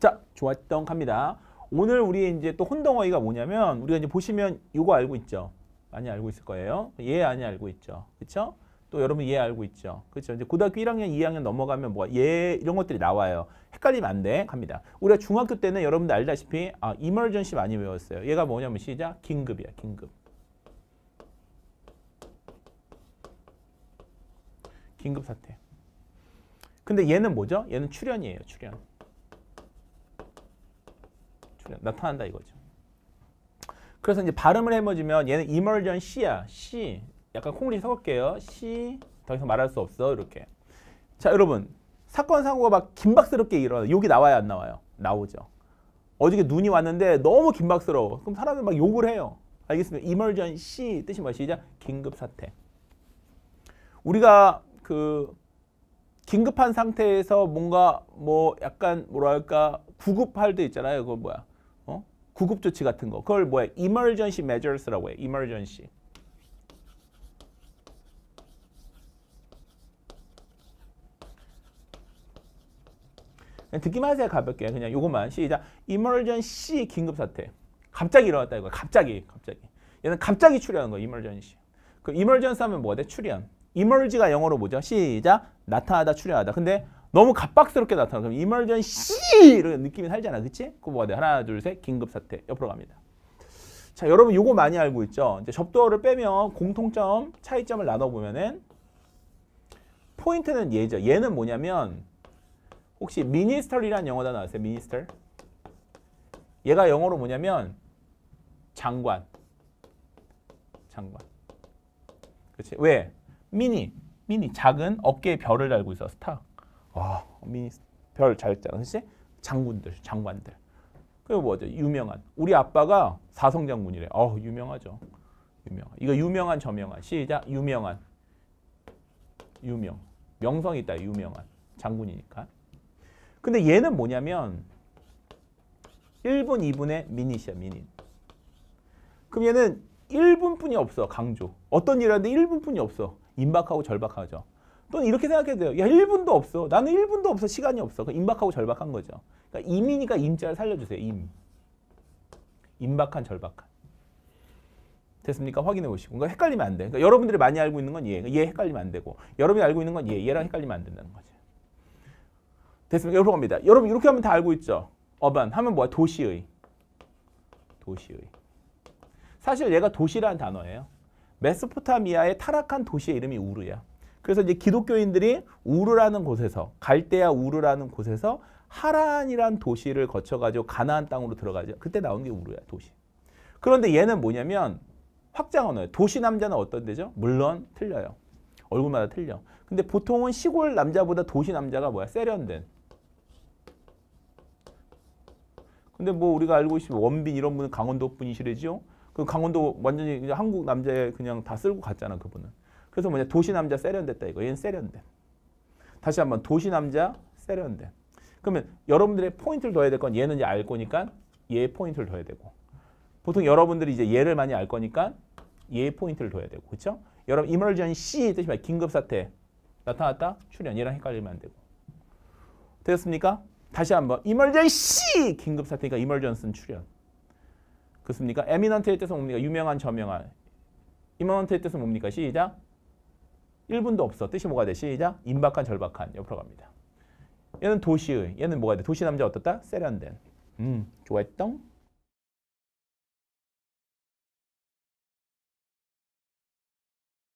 자, 좋았던 갑니다. 오늘 우리 이제 또 혼동어휘가 뭐냐면 우리가 이제 보시면 이거 알고 있죠. 많이 알고 있을 거예요. 예, 아니 알고 있죠. 그렇죠? 또 여러분 예 알고 있죠. 그렇죠? 이제 고등학교 1학년, 2학년 넘어가면 뭐예 이런 것들이 나와요. 헷갈리면 안 돼. 갑니다. 우리가 중학교 때는 여러분들 알다시피 아, 이멀전시 많이 외웠어요. 얘가 뭐냐면 시작 긴급이야, 긴급. 긴급 사태. 근데 얘는 뭐죠? 얘는 출연이에요, 출연. 나타난다 이거죠. 그래서 이제 발음을 해보지면 얘는 이멀전 C야. C. 약간 콩글리 섞을게요. C. 더 이상 말할 수 없어. 이렇게. 자 여러분. 사건 사고가 막 긴박스럽게 일어나. 욕이 나와야 안 나와요? 나오죠. 어저께 눈이 왔는데 너무 긴박스러워. 그럼 사람이 막 욕을 해요. 알겠습니다. 이멀전 C 뜻이 무엇이죠? 긴급 사태. 우리가 그 긴급한 상태에서 뭔가 뭐 약간 뭐랄까 구급할 때 있잖아요. 그거 뭐야? 구급 조치 같은 거. 그걸 뭐야? emergency measures라고 해. emergency. 듣기만 하세요 가볍게 그냥 요것만 시작 emergency 긴급 사태 갑자기 일어났다 이거 갑자기 갑자기 얘는 갑자기 출연한 거 emergency 그 emergency 하면 뭐가 돼 출연 emerge가 영어로 뭐죠 시작 나타나다 출연하다 근데 너무 갑박스럽게 나타나서 이 말전 씨 이런 느낌이 살잖아. 그치? 그거 뭐가 돼? 하나 둘 셋 긴급사태 옆으로 갑니다. 자 여러분 요거 많이 알고 있죠? 이제 접두어를 빼면 공통점 차이점을 나눠보면은 포인트는 얘죠. 얘는 뭐냐면 혹시 미니스터리라는 영어다 나왔어요? 미니스터 얘가 영어로 뭐냐면 장관 장관 그렇지 왜? 미니 미니 작은 어깨에 별을 달고 있어 스타 아, 별잘 있잖아. 그치? 장군들, 장관들. 그 뭐죠? 유명한. 우리 아빠가 사성 장군이래. 어, 유명하죠. 유명. 이거 유명한 저명한. 시작. 유명한. 유명. 명성 있다. 유명한. 장군이니까. 근데 얘는 뭐냐면 1분, 2분의 미닛이 미닛. 그럼 얘는 1분뿐이 없어, 강조. 어떤 일이라도 1분뿐이 없어. 임박하고 절박하죠. 또는 이렇게 생각해도 돼요. 야, 1분도 없어. 나는 1분도 없어. 시간이 없어. 임박하고 절박한 거죠. 그러니까 임이니까 임자를 살려주세요. 임. 임박한, 절박한. 됐습니까? 확인해 보시고. 그러니까 헷갈리면 안 돼. 그러니까 여러분들이 많이 알고 있는 건 얘. 그러니까 얘 헷갈리면 안 되고. 여러분이 알고 있는 건 얘. 얘랑 헷갈리면 안 된다는 거죠. 됐습니까? 여러 겁니다. 여러분 이렇게 하면 다 알고 있죠? 어반 하면 뭐야? 도시의. 도시의. 사실 얘가 도시라는 단어예요. 메소포타미아의 타락한 도시의 이름이 우르야. 그래서 이제 기독교인들이 우르라는 곳에서 갈대야 우르라는 곳에서 하란이란 도시를 거쳐가지고 가나안 땅으로 들어가죠. 그때 나온 게 우르야 도시. 그런데 얘는 뭐냐면 확장 언어예요. 도시 남자는 어떤 데죠? 물론 틀려요. 얼굴마다 틀려. 근데 보통은 시골 남자보다 도시 남자가 뭐야? 세련된. 근데 뭐 우리가 알고 있으면 원빈 이런 분은 강원도 분이시래죠그 강원도 완전히 한국 남자에 그냥 다 쓸고 갔잖아 그분은. 그래서 뭐냐 도시 남자 세련됐다 이거. 얘는 세련된. 다시 한번 도시 남자 세련된. 그러면 여러분들의 포인트를 둬야될 건 얘는 이제 알 거니까 얘 포인트를 둬야 되고 보통 여러분들이 이제 얘를 많이 알 거니까 얘 포인트를 둬야 되고 그쵸 여러분 emergency 뜻이 말 긴급 사태 나타났다 출현 얘랑 헷갈리면 안 되고 되셨습니까? 다시 한번 emergency 긴급 사태니까 그러니까 emergency는 출현 그렇습니까? eminent의 뜻은 뭡니까? 유명한 저명한 eminent의 뜻은 뭡니까? 시작 1분도 없어. 뜻이 뭐가 돼? 시작. 임박한, 절박한. 옆으로 갑니다. 얘는 도시의. 얘는 뭐가 돼? 도시 남자 어떻다? 세련된. 음, 좋아했던